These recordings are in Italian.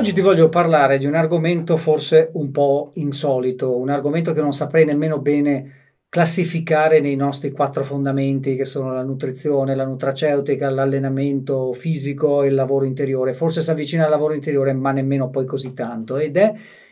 Oggi ti voglio parlare di un argomento forse un po' insolito, un argomento che non saprei nemmeno bene classificare nei nostri quattro fondamenti che sono la nutrizione, la nutraceutica, l'allenamento fisico e il lavoro interiore. Forse si avvicina al lavoro interiore, ma nemmeno poi così tanto, ed è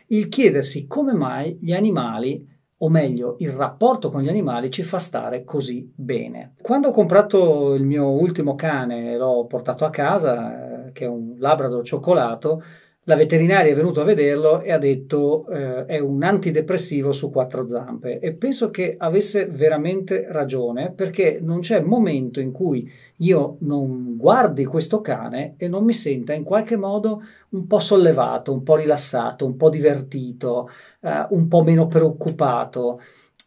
il chiedersi come mai gli animali o meglio, il rapporto con gli animali ci fa stare così bene. Quando ho comprato il mio ultimo cane e l'ho portato a casa, eh, che è un labrador cioccolato, la veterinaria è venuta a vederlo e ha detto eh, è un antidepressivo su quattro zampe e penso che avesse veramente ragione perché non c'è momento in cui io non guardi questo cane e non mi senta in qualche modo un po' sollevato, un po' rilassato, un po' divertito, eh, un po' meno preoccupato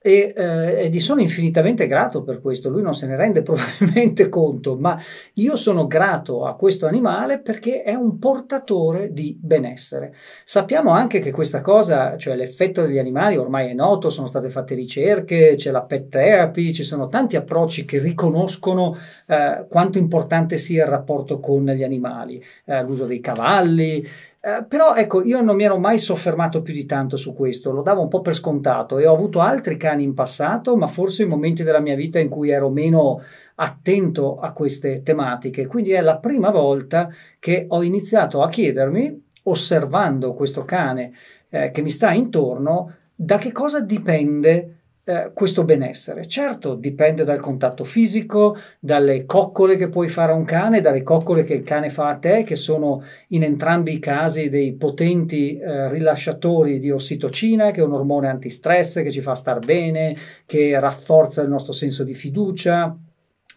e eh, gli sono infinitamente grato per questo, lui non se ne rende probabilmente conto, ma io sono grato a questo animale perché è un portatore di benessere. Sappiamo anche che questa cosa, cioè l'effetto degli animali ormai è noto, sono state fatte ricerche, c'è la pet therapy, ci sono tanti approcci che riconoscono eh, quanto importante sia il rapporto con gli animali, eh, l'uso dei cavalli, eh, però ecco, io non mi ero mai soffermato più di tanto su questo, lo davo un po' per scontato e ho avuto altri cani in passato, ma forse in momenti della mia vita in cui ero meno attento a queste tematiche. Quindi è la prima volta che ho iniziato a chiedermi, osservando questo cane eh, che mi sta intorno, da che cosa dipende eh, questo benessere. Certo, dipende dal contatto fisico, dalle coccole che puoi fare a un cane, dalle coccole che il cane fa a te, che sono in entrambi i casi dei potenti eh, rilasciatori di ossitocina, che è un ormone antistress che ci fa star bene, che rafforza il nostro senso di fiducia.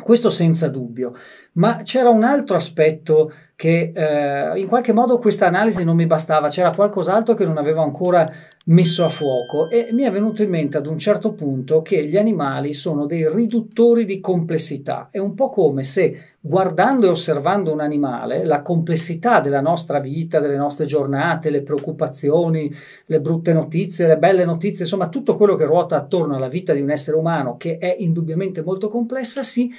Questo senza dubbio, ma c'era un altro aspetto che eh, in qualche modo questa analisi non mi bastava, c'era qualcos'altro che non avevo ancora messo a fuoco e mi è venuto in mente ad un certo punto che gli animali sono dei riduttori di complessità. È un po' come se guardando e osservando un animale, la complessità della nostra vita, delle nostre giornate, le preoccupazioni, le brutte notizie, le belle notizie, insomma tutto quello che ruota attorno alla vita di un essere umano che è indubbiamente molto complessa, si sì,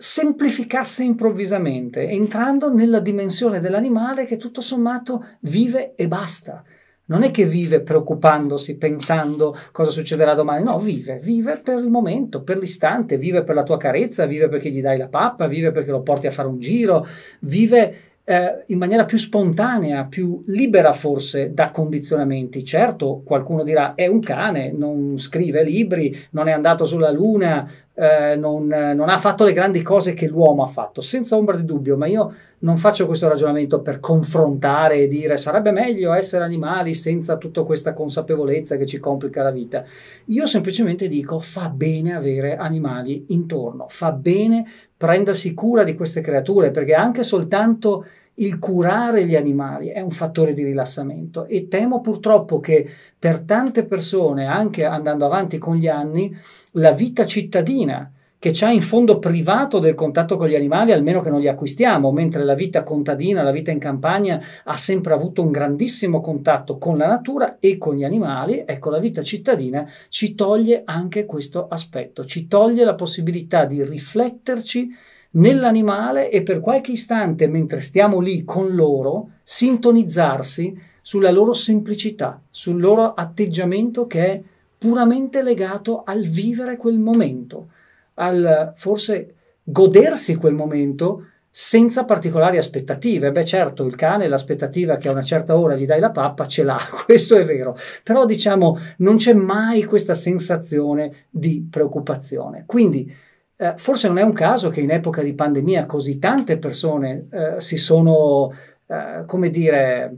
semplificasse improvvisamente, entrando nella dimensione dell'animale che tutto sommato vive e basta. Non è che vive preoccupandosi, pensando cosa succederà domani, no, vive, vive per il momento, per l'istante, vive per la tua carezza, vive perché gli dai la pappa, vive perché lo porti a fare un giro, vive eh, in maniera più spontanea, più libera forse da condizionamenti. Certo, qualcuno dirà è un cane, non scrive libri, non è andato sulla luna, eh, non, eh, non, ha fatto le grandi cose che l'uomo ha fatto, senza ombra di dubbio, ma io non faccio questo ragionamento per confrontare e dire sarebbe meglio essere animali senza tutta questa consapevolezza che ci complica la vita. Io semplicemente dico fa bene avere animali intorno, fa bene prendersi cura di queste creature, perché anche soltanto il curare gli animali è un fattore di rilassamento e temo purtroppo che per tante persone, anche andando avanti con gli anni, la vita cittadina che ci ha in fondo privato del contatto con gli animali, almeno che non li acquistiamo, mentre la vita contadina, la vita in campagna ha sempre avuto un grandissimo contatto con la natura e con gli animali, ecco la vita cittadina ci toglie anche questo aspetto, ci toglie la possibilità di rifletterci nell'animale e per qualche istante, mentre stiamo lì con loro, sintonizzarsi sulla loro semplicità, sul loro atteggiamento che è puramente legato al vivere quel momento, al forse godersi quel momento senza particolari aspettative. Beh certo, il cane l'aspettativa che a una certa ora gli dai la pappa ce l'ha, questo è vero, però diciamo non c'è mai questa sensazione di preoccupazione. Quindi eh, forse non è un caso che in epoca di pandemia così tante persone eh, si sono, eh, come dire,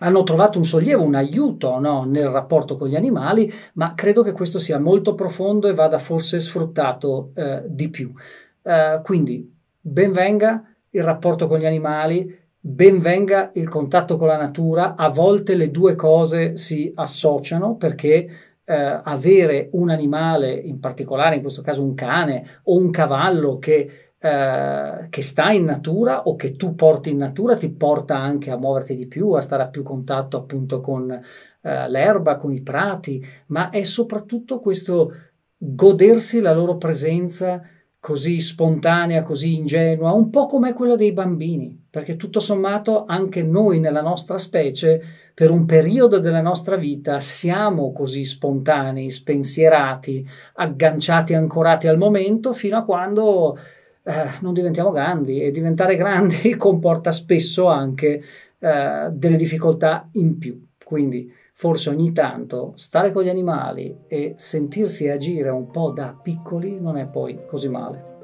hanno trovato un sollievo, un aiuto no, nel rapporto con gli animali, ma credo che questo sia molto profondo e vada forse sfruttato eh, di più. Eh, quindi benvenga il rapporto con gli animali, benvenga il contatto con la natura, a volte le due cose si associano perché eh, avere un animale, in particolare in questo caso un cane o un cavallo che, eh, che, sta in natura o che tu porti in natura, ti porta anche a muoverti di più, a stare a più contatto appunto con eh, l'erba, con i prati, ma è soprattutto questo godersi la loro presenza così spontanea, così ingenua, un po' come quella dei bambini, perché tutto sommato anche noi nella nostra specie, per un periodo della nostra vita, siamo così spontanei, spensierati, agganciati, ancorati al momento, fino a quando eh, non diventiamo grandi e diventare grandi comporta spesso anche eh, delle difficoltà in più. Quindi Forse ogni tanto stare con gli animali e sentirsi agire un po' da piccoli non è poi così male.